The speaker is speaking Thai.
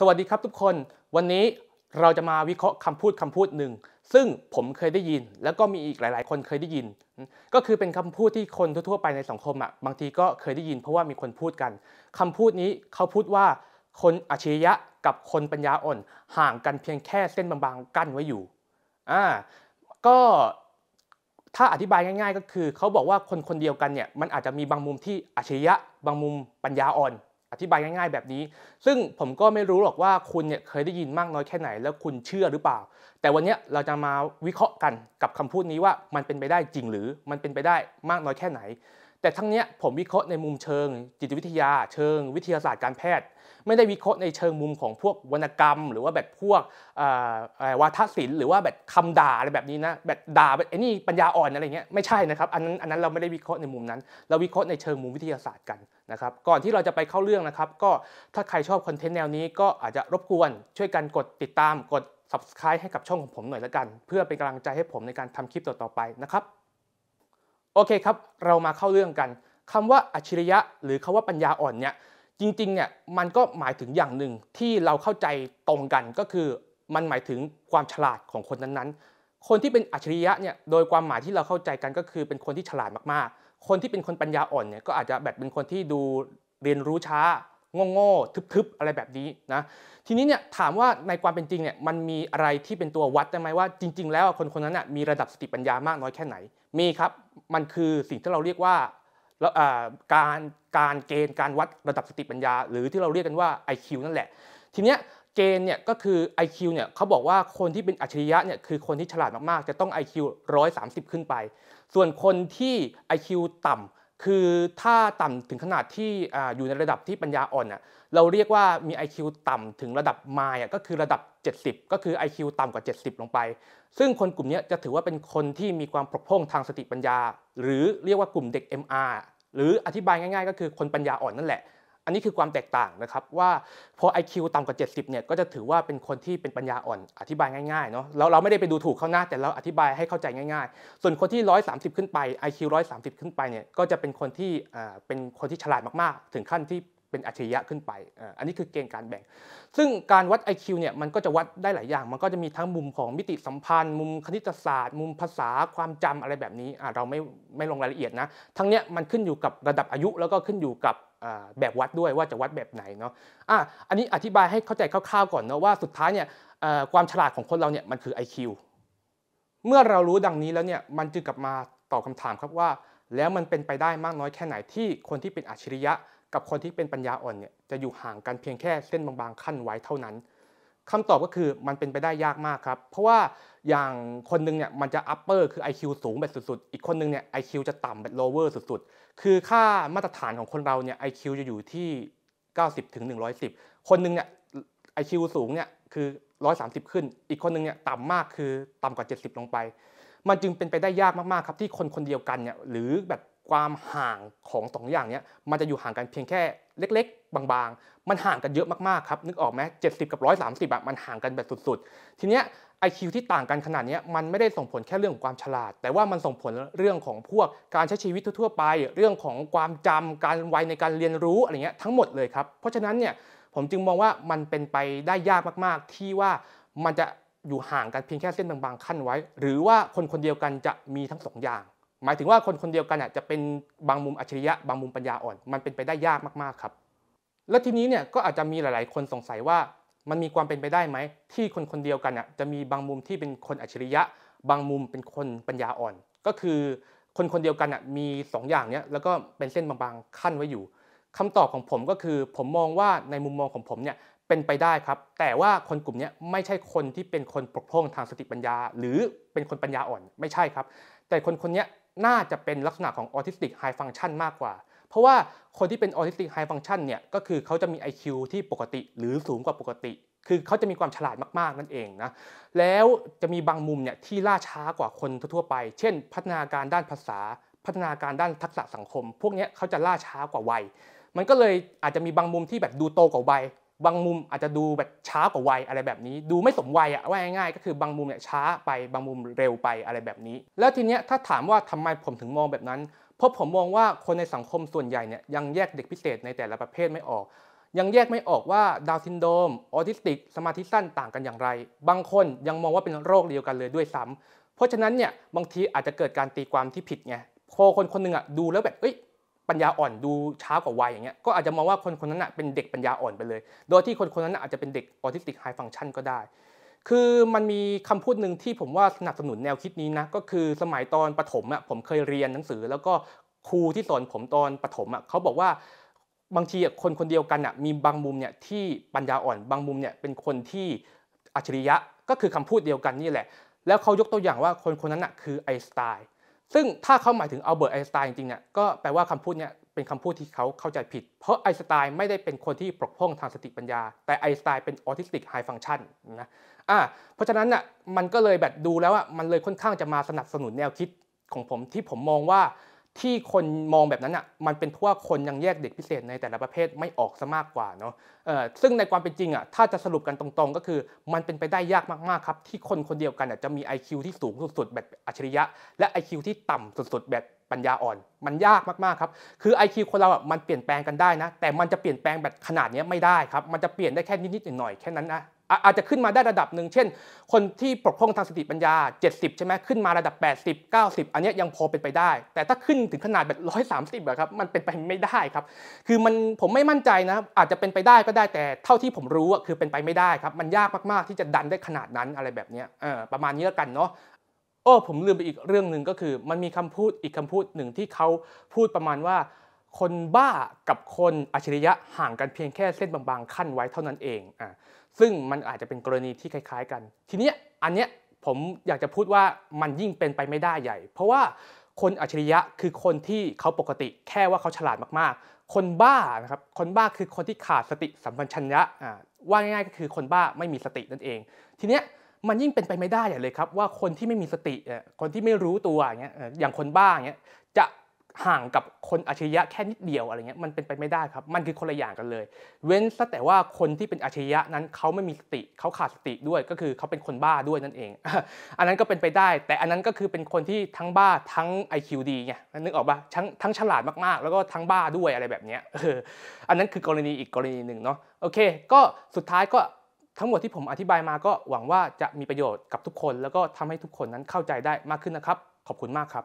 สวัสดีครับทุกคนวันนี้เราจะมาวิเคราะห์คำพูดคำพูดหนึ่ง ซึ่งผมเคยได้ยินแล้วก็มีอีกหลายๆ คนเคยได้ยินก็คือเป็นคำพูดที่คนทั่วๆไปในสังคมอ่ะบางทีก็เคยได้ยินเพราะว่ามีคนพูดกันคำพูดนี้เขาพูดว่าคนอัจฉริยะกับคนปัญญาอ่อนห่างกันเพียงแค่เส้นบางๆกั้นไว้อยู่อ่าก็ถ้าอธิบายง่าย ๆก็คือเขาบอกว่าคนคนเดียวกันเนี่ยมันอาจจะมีบางมุมที่อัจฉริยะบางมุมปัญญาอ่อนอธิบายง่ายๆ แบบนี้ ซึ่งผมก็ไม่รู้หรอกว่าคุณเนี่ยเคยได้ยินมากน้อยแค่ไหนแล้วคุณเชื่อหรือเปล่า แต่วันนี้เราจะมาวิเคราะห์กันกับคำพูดนี้ว่ามันเป็นไปได้จริงหรือ มันเป็นไปได้มากน้อยแค่ไหนแต่ทั้งนี้ผมวิเคราะห์ในมุมเชิงจิตวิทยาเชิงวิทยาศาสตร์การแพทย์ ไม่ได้วิเคราะห์ในเชิงมุมของพวกวรรณกรรม หรือว่าแบบพวกวาทศิลป์หรือว่าแบบคำด่าอะไรแบบนี้นะแบบด่าแบบไอ้นี่ปัญญาอ่อนอะไรเงี้ยไม่ใช่นะครับ อันนั้นอันนั้นเราไม่ได้วิเคราะห์ในมุมนั้นเราวิเคราะห์ในเชิงมุมวิทยาศาสตร์กันนะครับก่อนที่เราจะไปเข้าเรื่องนะครับ ก็ถ้าใครชอบคอนเทนต์แนวนี้ก็อาจจะรบกวนช่วยกันกดติดตามกด subscribe ให้กับช่องของผมหน่อยละกัน เพื่อเป็นกำลังใจให้ผมในการทำคลิปต่อๆไปนะครับโอเคครับ เรามาเข้าเรื่องกัน คำว่าอัจฉริยะ หรือคำว่าปัญญาอ่อนเนี่ยจริงๆเนี่ยมันก็หมายถึงอย่างหนึ่งที่เราเข้าใจตรงกันก็คือมันหมายถึงความฉลาดของคนนั้นๆ คนที่เป็นอัจฉริยะเนี่ยโดยความหมายที่เราเข้าใจกันก็คือเป็นคนที่ฉลาดมากๆ คนที่เป็นคนปัญญาอ่อนเนี่ยก็อาจจะแบบเป็นคนที่ดูเรียนรู้ช้าโง่ๆทึบๆ อะไรแบบนี้นะ ทีนี้เนี่ยถามว่าในความเป็นจริงเนี่ยมันมีอะไรที่เป็นตัววัดได้ไหมว่าจริง ๆ แล้วคนคนนั้นน่มีระดับสติปัญญามากน้อยแค่ไหน มีครับ มันคือสิ่งที่เราเรียกว่าการการเกณฑ์การวัดระดับสติปัญญา หรือที่เราเรียกกันว่า IQ นั่นแหละ ทีเนี้ยเกณฑ์เนี่ยก็คือ IQ เนี่ยเขาบอกว่าคนที่เป็นอัจฉริยะเนี่ยคือคนที่ฉลาดมากๆจะต้อง IQ 130ขึ้นไป ส่วนคนที่ IQ ต่ำคือถ้าต่ำถึงขนาดที่อยู่ในระดับที่ปัญญาอ่อนอ่ะเราเรียกว่ามี IQ ต่ำถึงระดับมาย่ะก็คือระดับ 70 ก็คือ IQ ต่ำกว่า 70 ลงไป ซึ่งคนกลุ่มนี้จะถือว่าเป็นคนที่มีความปกพ้องทางสติปัญญา หรือเรียกว่ากลุ่มเด็ก MR หรืออธิบายง่ายๆก็คือคนปัญญาอ่อนนั่นแหละอันนี้คือความแตกต่างนะครับว่าพอ IQ ต่ำกว่า 70เนี่ยก็จะถือว่าเป็นคนที่เป็นปัญญาอ่อนอธิบายง่าย ๆเนาะเราเราไม่ได้ไปดูถูกเขาหน้าแต่เราอธิบายให้เข้าใจง่ายๆ ส่วนคนที่ 130 ขึ้นไป IQ 130 ขึ้นไปเนี่ยก็จะเป็นคนที่เป็นคนที่ฉลาดมากๆถึงขั้นที่เป็นอัจฉริยะขึ้นไป อันนี้คือเกณฑ์การแบ่ง ซึ่งการวัด IQ เนี่ยมันก็จะวัดได้หลายอย่าง มันก็จะมีทั้งมุมของมิติสัมพันธ์ มุมคณิตศาสตร์ มุมภาษา ความจำอะไรแบบนี้เราไม่ไม่ลงรายละเอียดนะ ทั้งเนี้ยมันขึ้นอยู่กับระดับอายุ แล้วก็ขึ้นอยู่กับแบบวัดด้วยว่าจะวัดแบบไหนเนาะ อ่ะ อันนี้อธิบายให้เข้าใจคร่าวๆก่อนเนาะว่าสุดท้ายเนี่ยความฉลาดของคนเราเนี่ยมันคือ IQ เมื่อเรารู้ดังนี้แล้วเนี่ยมันจึงกลับมาตอบคาถามครับว่า แล้วมันเป็นไปได้มากน้อยแค่ไหนที่คนที่เป็นอัจฉริยะกับคนที่เป็นปัญญาอ่อนเนี่ยจะอยู่ห่างกันเพียงแค่เส้นบางๆขั้นไว้เท่านั้น คำตอบก็คือมันเป็นไปได้ยากมากครับ เพราะว่าอย่างคนนึงเนี่ยมันจะอัปเปอร์คือ IQ สูงแบบสุดๆ อีกคนนึงเนี่ย IQ จะต่ำแบบโลเวอร์สุดๆ คือค่ามาตรฐานของคนเราเนี่ย IQ จะอยู่ที่ 90ถึง110 คนนึงเนี่ย IQ สูงเนี่ยคือ 130 ขึ้น อีกคนนึงเนี่ยต่ำมากคือต่ำกว่า 70 ลงไป มันจึงเป็นไปได้ยากมากๆครับที่คนคนเดียวกันเนี่ยหรือแบบความห่างของสองอย่างนี้มันจะอยู่ห่างกันเพียงแค่เล็กๆ บาง ๆ มันห่างกันเยอะมากๆครับนึกออกไหมเจ็ดสิบกับร้อยสามสิบอะมันห่างกันแบบสุด ๆ ทีเนี้ยไอคิวที่ต่างกันขนาดนี้มันไม่ได้ส่งผลแค่เรื่องของความฉลาด แต่ว่ามันส่งผลเรื่องของพวกการใช้ชีวิตทั่วๆไป เรื่องของความจำการวัยในการเรียนรู้อะไรเงี้ยทั้งหมดเลยครับเพราะฉะนั้นเนี่ยผมจึงมองว่ามันเป็นไปได้ยากมาก ๆ ที่ว่ามันจะอยู่ห่างกันเพียงแค่เส้นบางๆขั้นไว้ หรือว่าคนคนเดียวกันจะมีทั้งสองอย่างหมายถึงว่าคนคนเดียวกันจะเป็นบางมุมอัจฉริยะบางมุมปัญญาอ่อนมันเป็นไปได้ยากมาก ๆครับ และทีนี้เนี่ยก็อาจจะมีหลายๆ คนสงสัยว่ามันมีความเป็นไปได้ไหมที่คนคนเดียวกันจะมีบางมุมที่เป็นคนอัจฉริยะ บางมุมเป็นคนปัญญาอ่อน ก็คือ คนคนเดียวกันมี 2 อย่างเนี้ยแล้วก็เป็นเส้นบางๆขั้นไว้อยู่ คำตอบของผมก็คือผมมองว่าในมุมมองของผมเนี่ยเป็นไปได้ครับ แต่ว่าคนกลุ่มนี้ไม่ใช่คนที่เป็นคนปกพ้องทางสติปัญญา หรือเป็นคนปัญญาอ่อนไม่ใช่ครับ แต่คนคนนี้น่าจะเป็นลักษณะของออทิสติกไฮฟังชันมากกว่า เพราะว่าคนที่เป็นออทิสติกไฮฟังชันเนี่ย ก็คือเขาจะมี IQ ที่ปกติหรือสูงกว่าปกติ คือเขาจะมีความฉลาดมาก ๆ นั่นเองนะ แล้วจะมีบางมุมเนี่ยที่ล่าช้ากว่าคนทั่วไป เช่นพัฒนาการด้านภาษา พัฒนาการด้านทักษะสังคม พวกนี้เขาจะล่าช้ากว่าวัย มันก็เลยอาจจะมีบางมุมที่แบบดูโตกว่าวัยบางมุมอาจจะดูแบบช้ากว่าวัยอะไรแบบนี้ ดูไม่สมวัยอะว่าง่ายๆก็คือบางมุมเนี่ยช้าไปบางมุมเร็วไปอะไรแบบนี้ แล้วทีเนี้ยถ้าถามว่าทำไมผมถึงมองแบบนั้น เพราะผมมองว่าคนในสังคมส่วนใหญ่เนี่ยยังแยกเด็กพิเศษในแต่ละประเภทไม่ออก ยังแยกไม่ออกว่าดาวซินโดมออทิสติกสมาธิสั้นต่างกันอย่างไร บางคนยังมองว่าเป็นโรคเดียวกันเลยด้วยซ้ำ เพราะฉะนั้นเนี่ยบางทีอาจจะเกิดการตีความที่ผิดไงพอคนคนหนึ่งอะดูแล้วแบบเอ้ยปัญญาอ่อนดูช้ากว่าวัยอย่างเงี้ยก็อาจจะมองว่าคนคนนั้นเป็นเด็กปัญญาอ่อนไปเลย โดยที่คนคนนั้นอาจจะเป็นเด็กออทิสติกไฮฟังชันก็ได้ คือมันมีคำพูดหนึ่งที่ผมว่าสนับสนุนแนวคิดนี้นะก็คือสมัยตอนประถมอ่ะผมเคยเรียนหนังสือ แล้วก็ครูที่สอนผมตอนประถมอ่ะเขาบอกว่าบางทีคนคนเดียวกันอ่ะมีบางมุมเนี่ยที่ปัญญาอ่อน บางมุมเนี่ยเป็นคนที่อัจฉริยะก็คือคำพูดเดียวกันนี่แหละ แล้วเขายกตัวอย่างว่าคนคนนั้นอ่ะคือไอสไตล์ซึ่งถ้าเขาหมายถึงอัลเบิร์ตไอน์สไตน์จริงๆเนี่ยก็แปลว่าคำพูดเนี่ยเป็นคำพูดที่เขาเข้าใจผิด เพราะไอน์สไตน์ไม่ได้เป็นคนที่ปกพ้องทางสติปัญญา แต่ไอน์สไตน์เป็นออทิสติกไฮฟังชันนะอ่าเพราะฉะนั้นน่ะมันก็เลยแบบดูแล้วอ่ะมันเลยค่อนข้างจะมาสนับสนุนแนวคิดของผมที่ผมมองว่าที่คนมองแบบนั้นอ่ะมันเป็นทั่วคนยังแยกเด็กพิเศษในแต่ละประเภทไม่ออกซะมากกว่าเนาะเออซึ่งในความเป็นจริงอ่ะถ้าจะสรุปกันตรงๆก็คือ มันเป็นไปได้ยากมากๆครับที่คนคนเดียวกันอ่ะจะมี IQ ที่สูงสุดๆแบบอัจฉริยะ และ IQ ที่ต่ำสุดๆ แบบปัญญาอ่อน มันยากมากๆครับคือ IQ คนเราอ่ะมันเปลี่ยนแปลงกันได้นะ แต่มันจะเปลี่ยนแปลงแบบขนาดนี้ไม่ได้ครับมันจะเปลี่ยนได้แค่นิดๆหน่อยๆแค่นั้นนะอาจจะขึ้นมาได้ระดับหนึ่ง เช่น คนที่ปกครองทางสติปัญญา 70 ใช่ไหมขึ้นมาระดับ 80 90 อันนี้ยังพอเป็นไปได้ แต่ถ้าขึ้นถึงขนาดแบบ 130อะครับ มันเป็นไปไม่ได้ครับ คือมัน ผมไม่มั่นใจนะ อาจจะเป็นไปได้ก็ได้ แต่เท่าที่ผมรู้อะคือเป็นไปไม่ได้ครับ มันยากมากๆที่จะดันได้ขนาดนั้นอะไรแบบนี้ประมาณนี้แล้วกันเนาะโอ้ผมลืมไปอีกเรื่องหนึ่งก็คือ มันมีคำพูดอีกคำพูดหนึ่งที่เขาพูดประมาณว่า คนบ้ากับคนอัจฉริยะห่างกันเพียงแค่เส้นบางๆขั้นไว้เท่านั้นเองอ่าซึ่งมันอาจจะเป็นกรณีที่คล้าย ๆ กัน ทีนี้อันเนี้ยผมอยากจะพูดว่ามันยิ่งเป็นไปไม่ได้ใหญ่ เพราะว่าคนอัจฉริยะคือคนที่เขาปกติแค่ว่าเขาฉลาดมากๆ คนบ้านะครับ คนบ้าคือคนที่ขาดสติสัมปชัญญะ อ่า ว่าง่ายๆ ก็คือคนบ้าไม่มีสตินั่นเอง ทีเนี้ยมันยิ่งเป็นไปไม่ได้ใหญ่เลยครับ ว่าคนที่ไม่มีสติคนที่ไม่รู้ตัวอย่างเงี้ยอย่างคนบ้าเงี้ยจะห่างกับคนอัจฉริยะแค่นิดเดียวอะไรเงี้ยมันเป็นไปไม่ได้ครับ มันคือคนละอย่างกันเลย เว้นซะแต่ว่าคนที่เป็นอัจฉริยะนั้นเขาไม่มีสติเขาขาดสติด้วยก็คือเขาเป็นคนบ้าด้วยนั่นเองอันนั้นก็เป็นไปได้ แต่อันนั้นก็คือเป็นคนที่ทั้งบ้าทั้ง IQ ดีไงนึกออกปะทั้งทั้งฉลาดมากๆ แล้วก็ทั้งบ้าด้วยอะไรแบบเนี้ยอันนั้นคือกรณีอีกกรณีหนึ่งเนาะโอเค ก็สุดท้ายก็ทั้งหมดที่ผมอธิบายมาก็หวังว่าจะมีประโยชน์กับทุกคน แล้วก็ทำให้ทุกคนนั้นเข้าใจได้มากขึ้นนะครับ ขอบคุณมากครับ